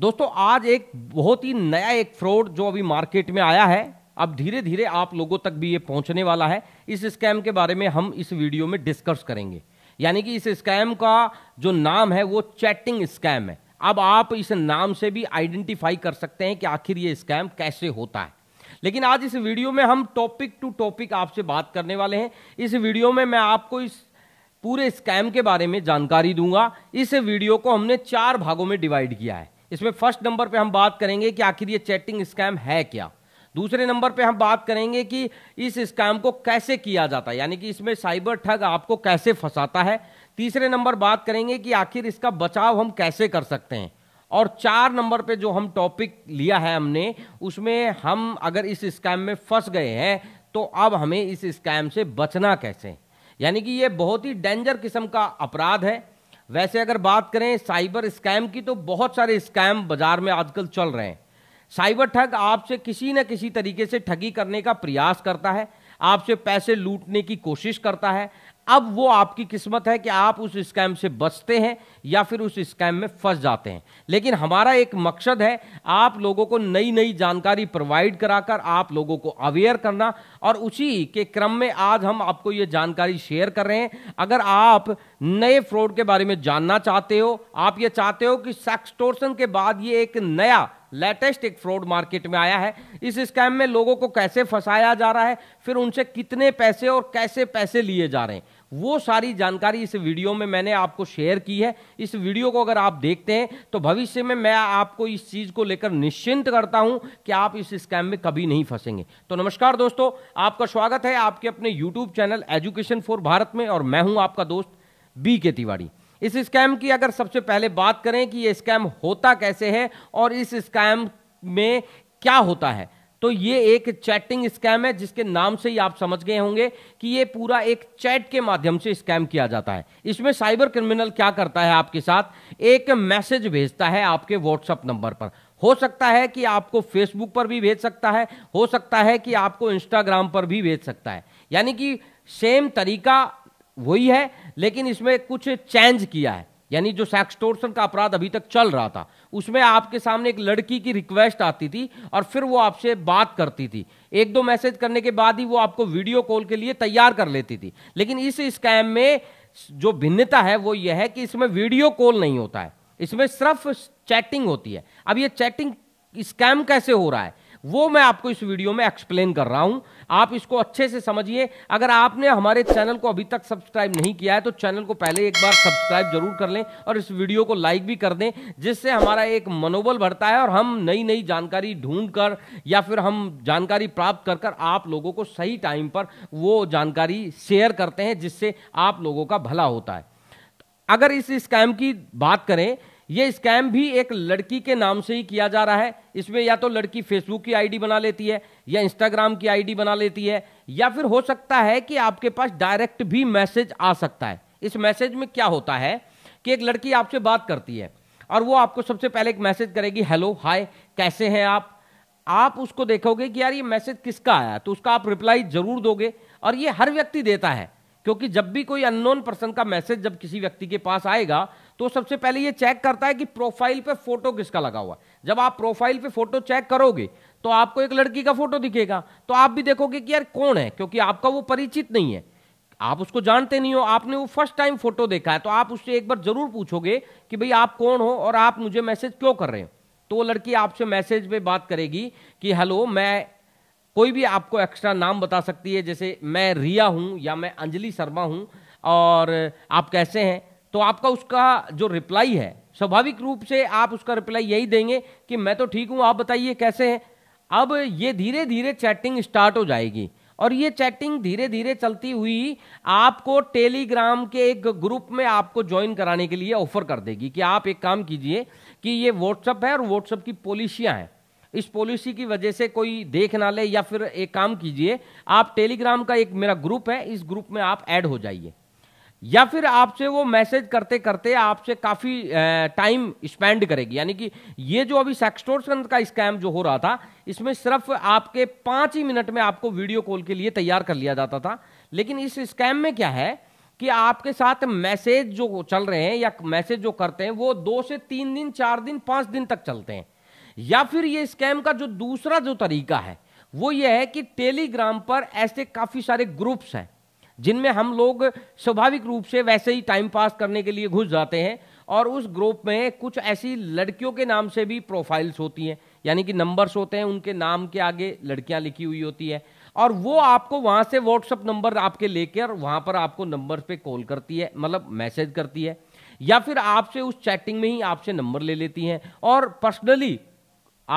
दोस्तों आज एक बहुत ही नया एक फ्रॉड जो अभी मार्केट में आया है अब धीरे धीरे आप लोगों तक भी ये पहुंचने वाला है इस स्कैम के बारे में हम इस वीडियो में डिस्कस करेंगे यानी कि इस स्कैम का जो नाम है वो चैटिंग स्कैम है अब आप इस नाम से भी आइडेंटिफाई कर सकते हैं कि आखिर ये स्कैम कैसे होता है लेकिन आज इस वीडियो में हम टॉपिक टू टॉपिक आपसे बात करने वाले हैं इस वीडियो में मैं आपको इस पूरे स्कैम के बारे में जानकारी दूंगा इस वीडियो को हमने चार भागों में डिवाइड किया है इसमें फर्स्ट नंबर पे हम बात करेंगे कि आखिर ये चैटिंग स्कैम है क्या दूसरे नंबर पे हम बात करेंगे कि इस स्कैम को कैसे किया जाता है यानी कि इसमें साइबर ठग आपको कैसे फंसाता है तीसरे नंबर बात करेंगे कि आखिर इसका बचाव हम कैसे कर सकते हैं और चार नंबर पे जो हम टॉपिक लिया है हमने उसमें हम अगर इस स्कैम में फंस गए हैं तो अब हमें इस स्कैम से बचना कैसे यानी कि ये बहुत ही डेंजर किस्म का अपराध है वैसे अगर बात करें साइबर स्कैम की तो बहुत सारे स्कैम बाजार में आजकल चल रहे हैं साइबर ठग आपसे किसी न किसी तरीके से ठगी करने का प्रयास करता है आपसे पैसे लूटने की कोशिश करता है अब वो आपकी किस्मत है कि आप उस स्कैम से बचते हैं या फिर उस स्कैम में फंस जाते हैं लेकिन हमारा एक मकसद है आप लोगों को नई नई जानकारी प्रोवाइड कराकर आप लोगों को अवेयर करना और उसी के क्रम में आज हम आपको ये जानकारी शेयर कर रहे हैं अगर आप नए फ्रॉड के बारे में जानना चाहते हो आप ये चाहते हो कि सेक्सटोर्सन के बाद ये एक नया लेटेस्ट एक फ्रॉड मार्केट में आया है इस स्कैम में लोगों को कैसे फंसाया जा रहा है फिर उनसे कितने पैसे और कैसे पैसे लिए जा रहे हैं वो सारी जानकारी इस वीडियो में मैंने आपको शेयर की है इस वीडियो को अगर आप देखते हैं तो भविष्य में मैं आपको इस चीज़ को लेकर निश्चिंत करता हूं कि आप इस स्कैम में कभी नहीं फंसेंगे तो नमस्कार दोस्तों आपका स्वागत है आपके अपने YouTube channel education for Bharat में और मैं हूं आपका दोस्त बी के तिवाड़ी इस स्कैम की अगर सबसे पहले बात करें कि ये स्कैम होता कैसे है और इस स्कैम में क्या होता है तो ये एक चैटिंग स्कैम है जिसके नाम से ही आप समझ गए होंगे कि ये पूरा एक चैट के माध्यम से स्कैम किया जाता है इसमें साइबर क्रिमिनल क्या करता है आपके साथ एक मैसेज भेजता है आपके व्हाट्सएप नंबर पर हो सकता है कि आपको फेसबुक पर भी भेज सकता है हो सकता है कि आपको इंस्टाग्राम पर भी भेज सकता है यानी कि सेम तरीका वही है लेकिन इसमें कुछ चेंज किया है यानी जो सेक्सटोर्सन का अपराध अभी तक चल रहा था उसमें आपके सामने एक लड़की की रिक्वेस्ट आती थी और फिर वो आपसे बात करती थी एक दो मैसेज करने के बाद ही वो आपको वीडियो कॉल के लिए तैयार कर लेती थी लेकिन इस स्कैम में जो भिन्नता है वो यह है कि इसमें वीडियो कॉल नहीं होता है इसमें सिर्फ चैटिंग होती है अब ये चैटिंग स्कैम कैसे हो रहा है वो मैं आपको इस वीडियो में एक्सप्लेन कर रहा हूं आप इसको अच्छे से समझिए अगर आपने हमारे चैनल को अभी तक सब्सक्राइब नहीं किया है तो चैनल को पहले एक बार सब्सक्राइब जरूर कर लें और इस वीडियो को लाइक भी कर दें जिससे हमारा एक मनोबल बढ़ता है और हम नई नई जानकारी ढूंढ कर या फिर हम जानकारी प्राप्त कर कर आप लोगों को सही टाइम पर वो जानकारी शेयर करते हैं जिससे आप लोगों का भला होता है अगर इस स्कैम की बात करें ये स्कैम भी एक लड़की के नाम से ही किया जा रहा है इसमें या तो लड़की फेसबुक की आईडी बना लेती है या इंस्टाग्राम की आईडी बना लेती है या फिर हो सकता है कि आपके पास डायरेक्ट भी मैसेज आ सकता है इस मैसेज में क्या होता है कि एक लड़की आपसे बात करती है और वो आपको सबसे पहले एक मैसेज करेगी हेलो हाय कैसे हैं आप आप उसको देखोगे कि यार ये मैसेज किसका आया तो उसका आप रिप्लाई जरूर दोगे और ये हर व्यक्ति देता है क्योंकि जब भी कोई अननोन पर्सन का मैसेज जब किसी व्यक्ति के पास आएगा तो सबसे पहले ये चेक करता है कि प्रोफाइल पे फोटो किसका लगा हुआ है जब आप प्रोफाइल पे फोटो चेक करोगे तो आपको एक लड़की का फोटो दिखेगा तो आप भी देखोगे कि यार कौन है क्योंकि आपका वो परिचित नहीं है आप उसको जानते नहीं हो आपने वो फर्स्ट टाइम फोटो देखा है तो आप उससे एक बार जरूर पूछोगे कि भाई आप कौन हो और आप मुझे मैसेज क्यों कर रहे हो तो वो लड़की आपसे मैसेज में बात करेगी कि हेलो मैं कोई भी आपको एक्स्ट्रा नाम बता सकती है जैसे मैं रिया हूँ या मैं अंजलि शर्मा हूँ और आप कैसे हैं तो आपका उसका जो रिप्लाई है स्वाभाविक रूप से आप उसका रिप्लाई यही देंगे कि मैं तो ठीक हूँ आप बताइए कैसे हैं अब ये धीरे धीरे चैटिंग स्टार्ट हो जाएगी और ये चैटिंग धीरे धीरे चलती हुई आपको टेलीग्राम के एक ग्रुप में आपको ज्वाइन कराने के लिए ऑफर कर देगी कि आप एक काम कीजिए कि ये व्हाट्सअप है और व्हाट्सअप की पॉलिसियाँ हैं इस पॉलिसी की वजह से कोई देख ना ले या फिर एक काम कीजिए आप टेलीग्राम का एक मेरा ग्रुप है इस ग्रुप में आप ऐड हो जाइए या फिर आपसे वो मैसेज करते करते आपसे काफ़ी टाइम स्पेंड करेगी यानी कि ये जो अभी सेक्सटोर्सन का स्कैम जो हो रहा था इसमें सिर्फ आपके पांच ही मिनट में आपको वीडियो कॉल के लिए तैयार कर लिया जाता था लेकिन इस स्कैम में क्या है कि आपके साथ मैसेज जो चल रहे हैं या मैसेज जो करते हैं वो दो से तीन दिन चार दिन पाँच दिन तक चलते हैं या फिर ये स्कैम का जो दूसरा जो तरीका है वो ये है कि टेलीग्राम पर ऐसे काफ़ी सारे ग्रुप्स हैं जिनमें हम लोग स्वाभाविक रूप से वैसे ही टाइम पास करने के लिए घुस जाते हैं और उस ग्रुप में कुछ ऐसी लड़कियों के नाम से भी प्रोफाइल्स होती हैं यानी कि नंबर्स होते हैं उनके नाम के आगे लड़कियां लिखी हुई होती है और वो आपको वहां से व्हाट्सअप नंबर आपके लेकर वहां पर आपको नंबर पे कॉल करती है मतलब मैसेज करती है या फिर आपसे उस चैटिंग में ही आपसे नंबर ले लेती हैं और पर्सनली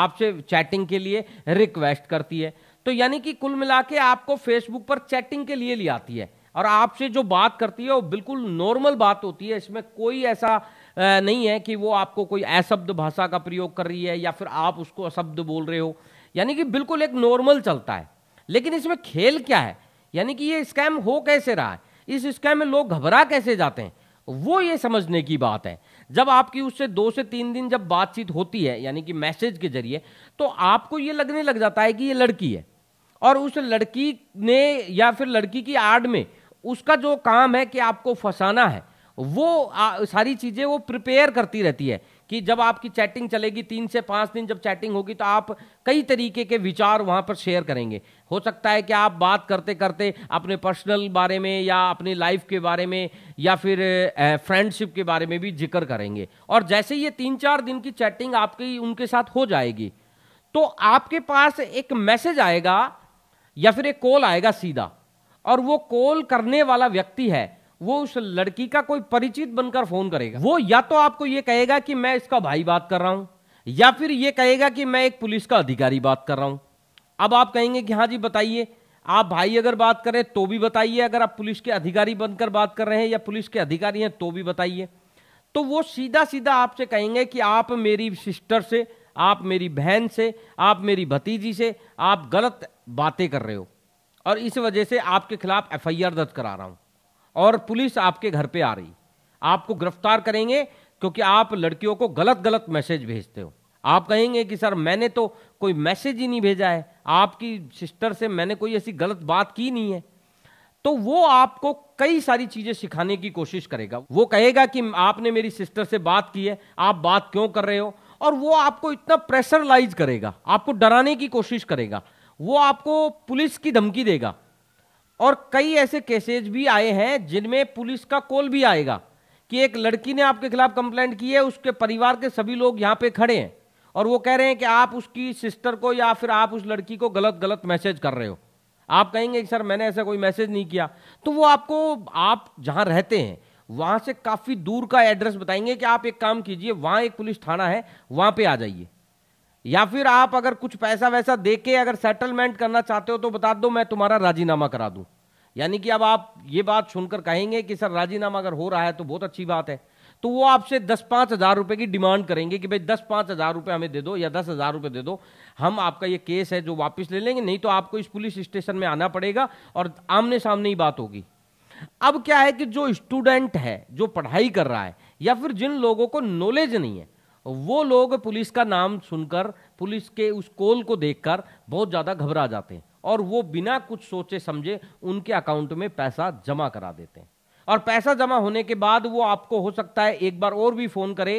आपसे चैटिंग के लिए रिक्वेस्ट करती है तो यानी कि कुल मिला के आपको फेसबुक पर चैटिंग के लिए ले आती है और आपसे जो बात करती है वो बिल्कुल नॉर्मल बात होती है इसमें कोई ऐसा नहीं है कि वो आपको कोई अशब्द भाषा का प्रयोग कर रही है या फिर आप उसको अशब्द बोल रहे हो यानी कि बिल्कुल एक नॉर्मल चलता है लेकिन इसमें खेल क्या है यानी कि ये स्कैम हो कैसे रहा है इस स्कैम में लोग घबरा कैसे जाते हैं वो ये समझने की बात है जब आपकी उससे दो से तीन दिन जब बातचीत होती है यानी कि मैसेज के जरिए तो आपको ये लगने लग जाता है कि ये लड़की है और उस लड़की ने या फिर लड़की की आड़ में उसका जो काम है कि आपको फंसाना है वो आ, सारी चीज़ें वो प्रिपेयर करती रहती है कि जब आपकी चैटिंग चलेगी तीन से पाँच दिन जब चैटिंग होगी तो आप कई तरीके के विचार वहाँ पर शेयर करेंगे हो सकता है कि आप बात करते करते अपने पर्सनल बारे में या अपनी लाइफ के बारे में या फिर फ्रेंडशिप के बारे में भी जिक्र करेंगे और जैसे ये तीन चार दिन की चैटिंग आपकी उनके साथ हो जाएगी तो आपके पास एक मैसेज आएगा या फिर एक कॉल आएगा सीधा और वो कॉल करने वाला व्यक्ति है वो उस लड़की का कोई परिचित बनकर फोन करेगा वो या तो आपको ये कहेगा कि मैं इसका भाई बात कर रहा हूं या फिर ये कहेगा कि मैं एक पुलिस का अधिकारी बात कर रहा हूं अब आप कहेंगे कि हाँ जी बताइए आप भाई अगर बात करें तो भी बताइए अगर आप पुलिस के अधिकारी बनकर बात कर रहे हैं या पुलिस के अधिकारी हैं तो भी बताइए तो वो सीधा सीधा आपसे कहेंगे कि आप मेरी सिस्टर से आप मेरी बहन से आप मेरी भतीजी से आप गलत बातें कर रहे हो और इस वजह से आपके खिलाफ एफ दर्ज करा रहा हूँ और पुलिस आपके घर पे आ रही आपको गिरफ्तार करेंगे क्योंकि आप लड़कियों को गलत गलत मैसेज भेजते हो आप कहेंगे कि सर मैंने तो कोई मैसेज ही नहीं भेजा है आपकी सिस्टर से मैंने कोई ऐसी गलत बात की नहीं है तो वो आपको कई सारी चीज़ें सिखाने की कोशिश करेगा वो कहेगा कि आपने मेरी सिस्टर से बात की है आप बात क्यों कर रहे हो और वो आपको इतना प्रेशरलाइज करेगा आपको डराने की कोशिश करेगा वो आपको पुलिस की धमकी देगा और कई ऐसे केसेज भी आए हैं जिनमें पुलिस का कॉल भी आएगा कि एक लड़की ने आपके खिलाफ कंप्लेंट की है उसके परिवार के सभी लोग यहाँ पे खड़े हैं और वो कह रहे हैं कि आप उसकी सिस्टर को या फिर आप उस लड़की को गलत गलत मैसेज कर रहे हो आप कहेंगे कि सर मैंने ऐसा कोई मैसेज नहीं किया तो वो आपको आप जहाँ रहते हैं वहां से काफ़ी दूर का एड्रेस बताएंगे कि आप एक काम कीजिए वहां एक पुलिस थाना है वहां पे आ जाइए या फिर आप अगर कुछ पैसा वैसा दे के अगर सेटलमेंट करना चाहते हो तो बता दो मैं तुम्हारा राजीनामा करा दूं यानी कि अब आप ये बात सुनकर कहेंगे कि सर राजीनामा अगर हो रहा है तो बहुत अच्छी बात है तो वो आपसे दस पांच हज़ार रुपए की डिमांड करेंगे कि भाई दस पांच हज़ार रुपये हमें दे दो या दस हज़ार रुपये दे दो हम आपका ये केस है जो वापस ले लेंगे नहीं तो आपको इस पुलिस स्टेशन में आना पड़ेगा और आमने सामने ही बात होगी अब क्या है कि जो स्टूडेंट है जो पढ़ाई कर रहा है या फिर जिन लोगों को नॉलेज नहीं है वो लोग पुलिस का नाम सुनकर पुलिस के उस कॉल को देखकर बहुत ज़्यादा घबरा जाते हैं और वो बिना कुछ सोचे समझे उनके अकाउंट में पैसा जमा करा देते हैं और पैसा जमा होने के बाद वो आपको हो सकता है एक बार और भी फ़ोन करे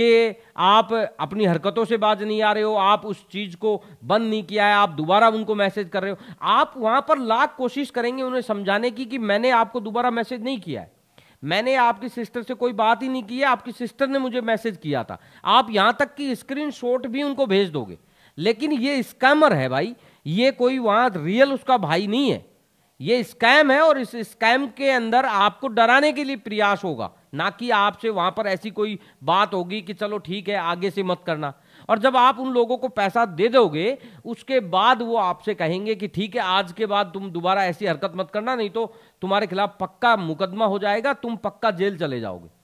कि आप अपनी हरकतों से बाज नहीं आ रहे हो आप उस चीज़ को बंद नहीं किया है आप दोबारा उनको मैसेज कर रहे हो आप वहाँ पर लाख कोशिश करेंगे उन्हें समझाने की कि मैंने आपको दोबारा मैसेज नहीं किया है मैंने आपकी सिस्टर से कोई बात ही नहीं की है आपकी सिस्टर ने मुझे मैसेज किया था आप यहाँ तक कि स्क्रीन भी उनको भेज दोगे लेकिन ये स्कैमर है भाई ये कोई वहाँ रियल उसका भाई नहीं है ये स्कैम है और इस स्कैम के अंदर आपको डराने के लिए प्रयास होगा ना कि आपसे वहां पर ऐसी कोई बात होगी कि चलो ठीक है आगे से मत करना और जब आप उन लोगों को पैसा दे दोगे उसके बाद वो आपसे कहेंगे कि ठीक है आज के बाद तुम दोबारा ऐसी हरकत मत करना नहीं तो तुम्हारे खिलाफ पक्का मुकदमा हो जाएगा तुम पक्का जेल चले जाओगे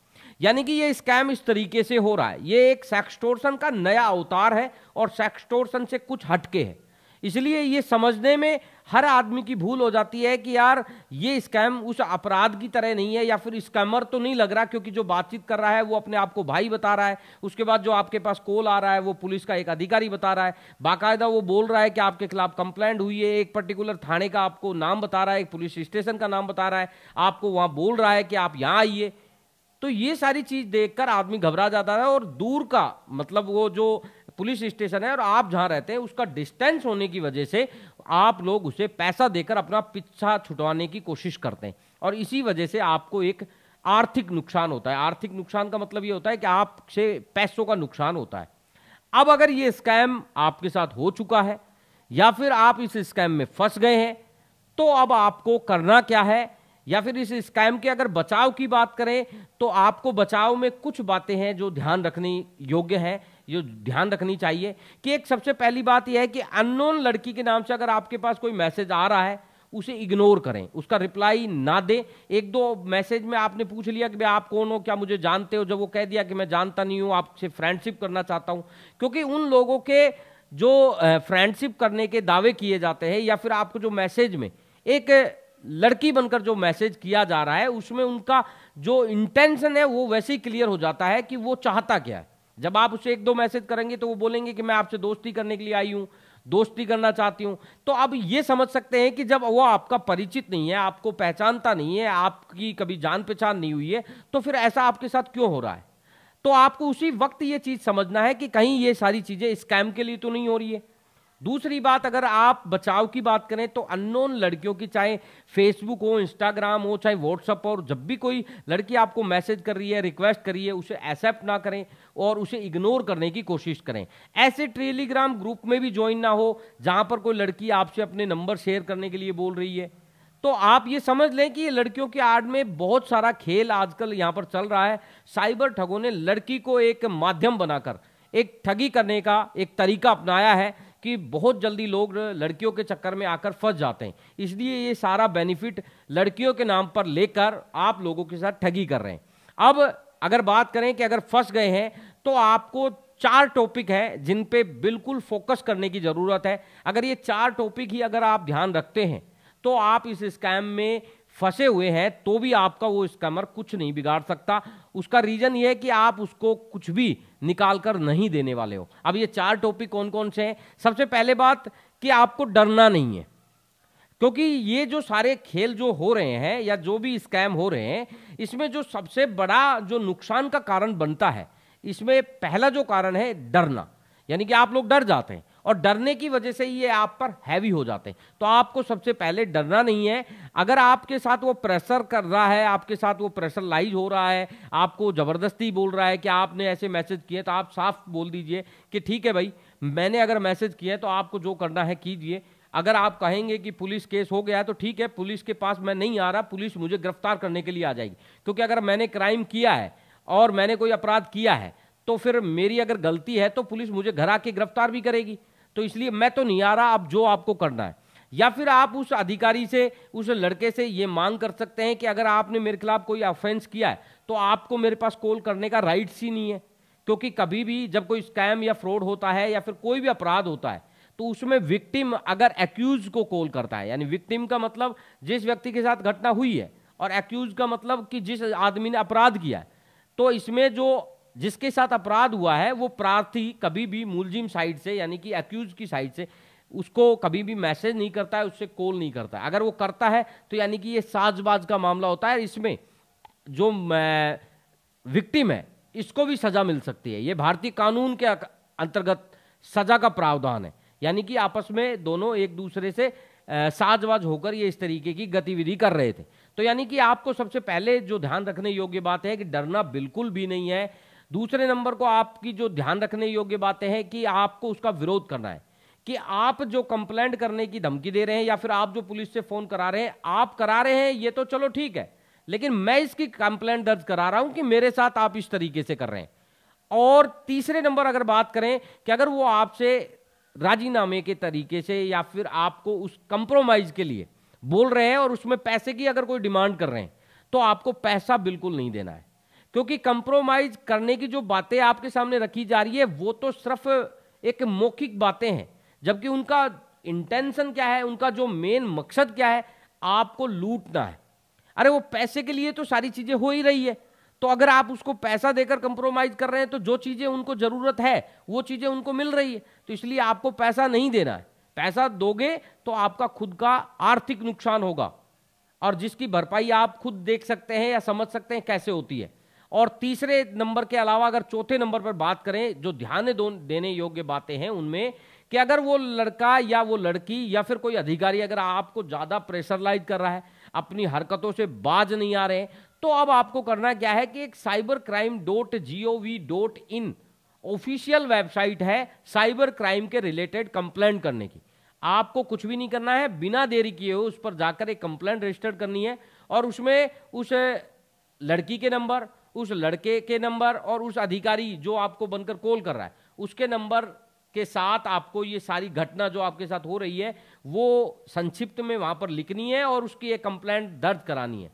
यानी कि ये स्कैम इस तरीके से हो रहा है ये एक सेक्सटोर्सन का नया अवतार है और सेक्सटोर्सन से कुछ हटके है इसलिए ये समझने में हर आदमी की भूल हो जाती है कि यार ये स्कैम उस अपराध की तरह नहीं है या फिर स्कैमर तो नहीं लग रहा क्योंकि जो बातचीत कर रहा है वो अपने आप को भाई बता रहा है उसके बाद जो आपके पास कॉल आ रहा है वो पुलिस का एक अधिकारी बता रहा है बाकायदा वो बोल रहा है कि आपके खिलाफ कंप्लेंट हुई है एक पर्टिकुलर थाने का आपको नाम बता रहा है एक पुलिस स्टेशन का नाम बता रहा है आपको वहाँ बोल रहा है कि आप यहाँ आइए तो ये सारी चीज़ देख आदमी घबरा जाता है और दूर का मतलब वो जो पुलिस स्टेशन है और आप जहां रहते हैं उसका डिस्टेंस होने की वजह से आप लोग उसे पैसा देकर अपना पिछा छुटवाने की कोशिश करते हैं और इसी वजह से आपको एक आर्थिक नुकसान होता है आर्थिक नुकसान का मतलब ये होता है कि आपसे पैसों का नुकसान होता है अब अगर ये स्कैम आपके साथ हो चुका है या फिर आप इस स्कैम में फंस गए हैं तो अब आपको करना क्या है या फिर इस स्कैम के अगर बचाव की बात करें तो आपको बचाव में कुछ बातें हैं जो ध्यान रखने योग्य हैं ये ध्यान रखनी चाहिए कि एक सबसे पहली बात यह है कि अननोन लड़की के नाम से अगर आपके पास कोई मैसेज आ रहा है उसे इग्नोर करें उसका रिप्लाई ना दें एक दो मैसेज में आपने पूछ लिया कि भाई आप कौन हो क्या मुझे जानते हो जब वो कह दिया कि मैं जानता नहीं हूँ आपसे फ्रेंडशिप करना चाहता हूँ क्योंकि उन लोगों के जो फ्रेंडशिप करने के दावे किए जाते हैं या फिर आपको जो मैसेज में एक लड़की बनकर जो मैसेज किया जा रहा है उसमें उनका जो इंटेंशन है वो वैसे ही क्लियर हो जाता है कि वो चाहता क्या है जब आप उसे एक दो मैसेज करेंगे तो वो बोलेंगे कि मैं आपसे दोस्ती करने के लिए आई हूं दोस्ती करना चाहती हूं तो आप ये समझ सकते हैं कि जब वो आपका परिचित नहीं है आपको पहचानता नहीं है आपकी कभी जान पहचान नहीं हुई है तो फिर ऐसा आपके साथ क्यों हो रहा है तो आपको उसी वक्त ये चीज़ समझना है कि कहीं ये सारी चीज़ें स्कैम के लिए तो नहीं हो रही है दूसरी बात अगर आप बचाव की बात करें तो अननोन लड़कियों की चाहे फेसबुक हो इंस्टाग्राम हो चाहे व्हाट्सअप हो जब भी कोई लड़की आपको मैसेज कर रही है रिक्वेस्ट कर रही है उसे एक्सेप्ट ना करें और उसे इग्नोर करने की कोशिश करें ऐसे टेलीग्राम ग्रुप में भी ज्वाइन ना हो जहां पर कोई लड़की आपसे अपने नंबर शेयर करने के लिए बोल रही है तो आप ये समझ लें कि ये लड़कियों की आड़ में बहुत सारा खेल आजकल यहाँ पर चल रहा है साइबर ठगों ने लड़की को एक माध्यम बनाकर एक ठगी करने का एक तरीका अपनाया है कि बहुत जल्दी लोग लड़कियों के चक्कर में आकर फंस जाते हैं इसलिए ये सारा बेनिफिट लड़कियों के नाम पर लेकर आप लोगों के साथ ठगी कर रहे हैं अब अगर बात करें कि अगर फंस गए हैं तो आपको चार टॉपिक है जिन पे बिल्कुल फोकस करने की ज़रूरत है अगर ये चार टॉपिक ही अगर आप ध्यान रखते हैं तो आप इस स्कैम में फंसे हुए हैं तो भी आपका वो स्कैमर कुछ नहीं बिगाड़ सकता उसका रीजन ये है कि आप उसको कुछ भी निकाल कर नहीं देने वाले हो अब ये चार टॉपिक कौन कौन से हैं सबसे पहले बात कि आपको डरना नहीं है क्योंकि ये जो सारे खेल जो हो रहे हैं या जो भी स्कैम हो रहे हैं इसमें जो सबसे बड़ा जो नुकसान का कारण बनता है इसमें पहला जो कारण है डरना यानी कि आप लोग डर जाते हैं और डरने की वजह से ये आप पर हैवी हो जाते हैं तो आपको सबसे पहले डरना नहीं है अगर आपके साथ वो प्रेशर कर रहा है आपके साथ वो प्रेशर लाइज हो रहा है आपको ज़बरदस्ती बोल रहा है कि आपने ऐसे मैसेज किए तो आप साफ बोल दीजिए कि ठीक है भाई मैंने अगर मैसेज किया है तो आपको जो करना है कीजिए अगर आप कहेंगे कि पुलिस केस हो गया तो ठीक है पुलिस के पास मैं नहीं आ रहा पुलिस मुझे गिरफ्तार करने के लिए आ जाएगी क्योंकि अगर मैंने क्राइम किया है और मैंने कोई अपराध किया है तो फिर मेरी अगर गलती है तो पुलिस मुझे घर आके गिरफ्तार भी करेगी तो इसलिए मैं तो नहीं आ रहा अब जो आपको करना है या फिर आप उस अधिकारी से उस लड़के से ये मांग कर सकते हैं कि अगर आपने मेरे खिलाफ कोई ऑफेंस किया है तो आपको मेरे पास कॉल करने का राइट्स ही नहीं है क्योंकि कभी भी जब कोई स्कैम या फ्रॉड होता है या फिर कोई भी अपराध होता है तो उसमें विक्टिम अगर एक्यूज को कॉल करता है यानी विक्टिम का मतलब जिस व्यक्ति के साथ घटना हुई है और एक्यूज का मतलब कि जिस आदमी ने अपराध किया है तो इसमें जो जिसके साथ अपराध हुआ है वो प्रार्थी कभी भी मुलजिम साइड से यानी कि एक्यूज की साइड से उसको कभी भी मैसेज नहीं करता है उससे कॉल नहीं करता है अगर वो करता है तो यानी कि ये साजबाज का मामला होता है इसमें जो विक्टिम है इसको भी सजा मिल सकती है ये भारतीय कानून के अंतर्गत सजा का प्रावधान है यानी कि आपस में दोनों एक दूसरे से साजबाज होकर ये इस तरीके की गतिविधि कर रहे थे तो यानी कि आपको सबसे पहले जो ध्यान रखने योग्य बात है कि डरना बिल्कुल भी नहीं है दूसरे नंबर को आपकी जो ध्यान रखने योग्य बातें हैं कि आपको उसका विरोध करना है कि आप जो कंप्लेंट करने की धमकी दे रहे हैं या फिर आप जो पुलिस से फोन करा रहे हैं आप करा रहे हैं ये तो चलो ठीक है लेकिन मैं इसकी कंप्लेंट दर्ज करा रहा हूं कि मेरे साथ आप इस तरीके से कर रहे हैं और तीसरे नंबर अगर बात करें कि अगर वो आपसे राजीनामे के तरीके से या फिर आपको उस कंप्रोमाइज के लिए बोल रहे हैं और उसमें पैसे की अगर कोई डिमांड कर रहे हैं तो आपको पैसा बिल्कुल नहीं देना है क्योंकि कंप्रोमाइज करने की जो बातें आपके सामने रखी जा रही है वो तो सिर्फ एक मौखिक बातें हैं जबकि उनका इंटेंशन क्या है उनका जो मेन मकसद क्या है आपको लूटना है अरे वो पैसे के लिए तो सारी चीज़ें हो ही रही है तो अगर आप उसको पैसा देकर कंप्रोमाइज़ कर रहे हैं तो जो चीज़ें उनको ज़रूरत है वो चीज़ें उनको मिल रही है तो इसलिए आपको पैसा नहीं देना है पैसा दोगे तो आपका खुद का आर्थिक नुकसान होगा और जिसकी भरपाई आप खुद देख सकते हैं या समझ सकते हैं कैसे होती है और तीसरे नंबर के अलावा अगर चौथे नंबर पर बात करें जो ध्यान देने योग्य बातें हैं उनमें कि अगर वो लड़का या वो लड़की या फिर कोई अधिकारी अगर आपको ज़्यादा प्रेशरलाइज कर रहा है अपनी हरकतों से बाज नहीं आ रहे तो अब आपको करना क्या है कि एक cyber crime dot G O V dot in official website है साइबर क्राइम के रिलेटेड कंप्लेंट करने की आपको कुछ भी नहीं करना है बिना देरी किए उस पर जाकर एक कंप्लेंट रजिस्टर करनी है और उसमें उस लड़की के नंबर उस लड़के के नंबर और उस अधिकारी जो आपको बनकर कॉल कर रहा है उसके नंबर के साथ आपको ये सारी घटना जो आपके साथ हो रही है वो संक्षिप्त में वहां पर लिखनी है और उसकी एक कंप्लेंट दर्ज करानी है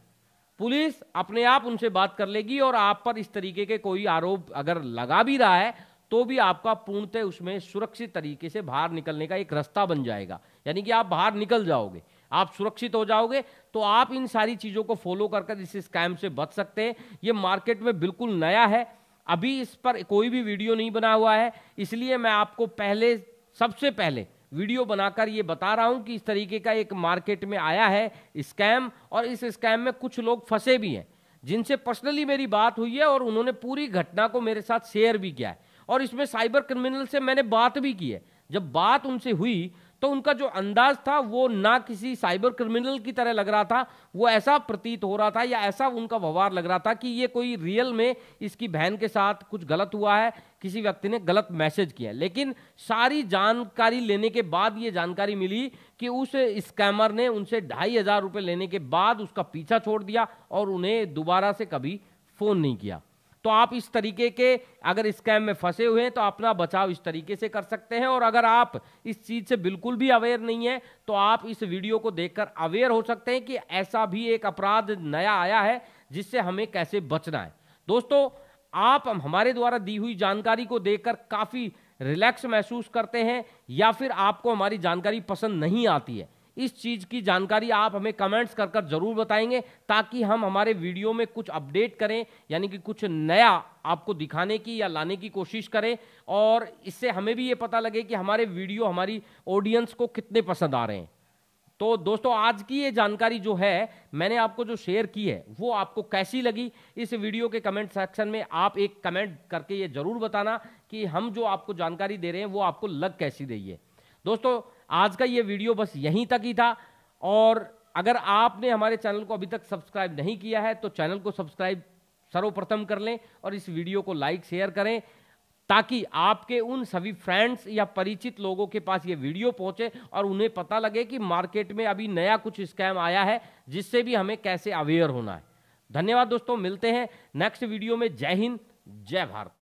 पुलिस अपने आप उनसे बात कर लेगी और आप पर इस तरीके के कोई आरोप अगर लगा भी रहा है तो भी आपका पूर्णतः उसमें सुरक्षित तरीके से बाहर निकलने का एक रास्ता बन जाएगा यानी कि आप बाहर निकल जाओगे आप सुरक्षित हो जाओगे तो आप इन सारी चीज़ों को फॉलो कर कर इस स्कैम से बच सकते हैं ये मार्केट में बिल्कुल नया है अभी इस पर कोई भी वीडियो नहीं बना हुआ है इसलिए मैं आपको पहले सबसे पहले वीडियो बनाकर ये बता रहा हूँ कि इस तरीके का एक मार्केट में आया है स्कैम और इस स्कैम में कुछ लोग फंसे भी हैं जिनसे पर्सनली मेरी बात हुई है और उन्होंने पूरी घटना को मेरे साथ शेयर भी किया है और इसमें साइबर क्रिमिनल से मैंने बात भी की है जब बात उनसे हुई तो उनका जो अंदाज था वो ना किसी साइबर क्रिमिनल की तरह लग रहा था वो ऐसा प्रतीत हो रहा था या ऐसा उनका व्यवहार लग रहा था कि ये कोई रियल में इसकी बहन के साथ कुछ गलत हुआ है किसी व्यक्ति ने गलत मैसेज किया लेकिन सारी जानकारी लेने के बाद ये जानकारी मिली कि उस स्कैमर ने उनसे ढाई हज़ार रुपये लेने के बाद उसका पीछा छोड़ दिया और उन्हें दोबारा से कभी फ़ोन नहीं किया तो आप इस तरीके के अगर स्कैम में फंसे हुए हैं तो अपना बचाव इस तरीके से कर सकते हैं और अगर आप इस चीज़ से बिल्कुल भी अवेयर नहीं है तो आप इस वीडियो को देखकर अवेयर हो सकते हैं कि ऐसा भी एक अपराध नया आया है जिससे हमें कैसे बचना है दोस्तों आप हमारे द्वारा दी हुई जानकारी को देखकर काफ़ी रिलैक्स महसूस करते हैं या फिर आपको हमारी जानकारी पसंद नहीं आती है इस चीज़ की जानकारी आप हमें कमेंट्स कर कर ज़रूर बताएंगे ताकि हम हमारे वीडियो में कुछ अपडेट करें यानी कि कुछ नया आपको दिखाने की या लाने की कोशिश करें और इससे हमें भी ये पता लगे कि हमारे वीडियो हमारी ऑडियंस को कितने पसंद आ रहे हैं तो दोस्तों आज की ये जानकारी जो है मैंने आपको जो शेयर की है वो आपको कैसी लगी इस वीडियो के कमेंट सेक्शन में आप एक कमेंट करके ये ज़रूर बताना कि हम जो आपको जानकारी दे रहे हैं वो आपको लग कैसी रही है दोस्तों आज का ये वीडियो बस यहीं तक ही था और अगर आपने हमारे चैनल को अभी तक सब्सक्राइब नहीं किया है तो चैनल को सब्सक्राइब सर्वप्रथम कर लें और इस वीडियो को लाइक शेयर करें ताकि आपके उन सभी फ्रेंड्स या परिचित लोगों के पास ये वीडियो पहुंचे और उन्हें पता लगे कि मार्केट में अभी नया कुछ स्कैम आया है जिससे भी हमें कैसे अवेयर होना है धन्यवाद दोस्तों मिलते हैं नेक्स्ट वीडियो में जय हिंद जय भारत